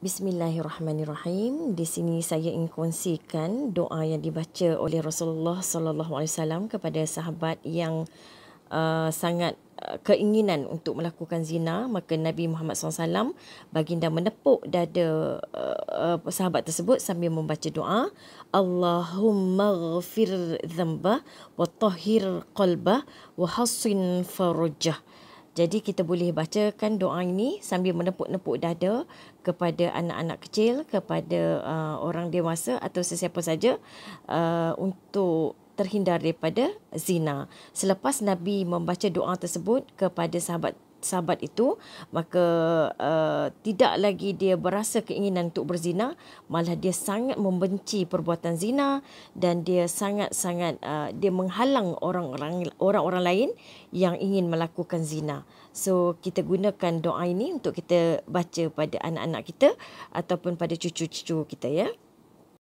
Bismillahirrahmanirrahim. Di sini saya ingin kongsikan doa yang dibaca oleh Rasulullah sallallahu alaihi wasallam kepada sahabat yang uh, sangat uh, keinginan untuk melakukan zina, maka Nabi Muhammad SAW baginda menepuk dada uh, uh, sahabat tersebut sambil membaca doa, Allahumma ghafir dhanba wa tahhir qalba wa hasin farajah. Jadi kita boleh bacakan doa ini sambil menepuk-nepuk dada kepada anak-anak kecil, kepada uh, orang dewasa atau sesiapa saja uh, untuk terhindar daripada zina. Selepas Nabi membaca doa tersebut kepada sahabat sahabat itu maka uh, tidak lagi dia berasa keinginan untuk berzina malah dia sangat membenci perbuatan zina dan dia sangat-sangat uh, dia menghalang orang-orang orang-orang lain yang ingin melakukan zina so kita gunakan doa ini untuk kita baca pada anak-anak kita ataupun pada cucu-cucu kita ya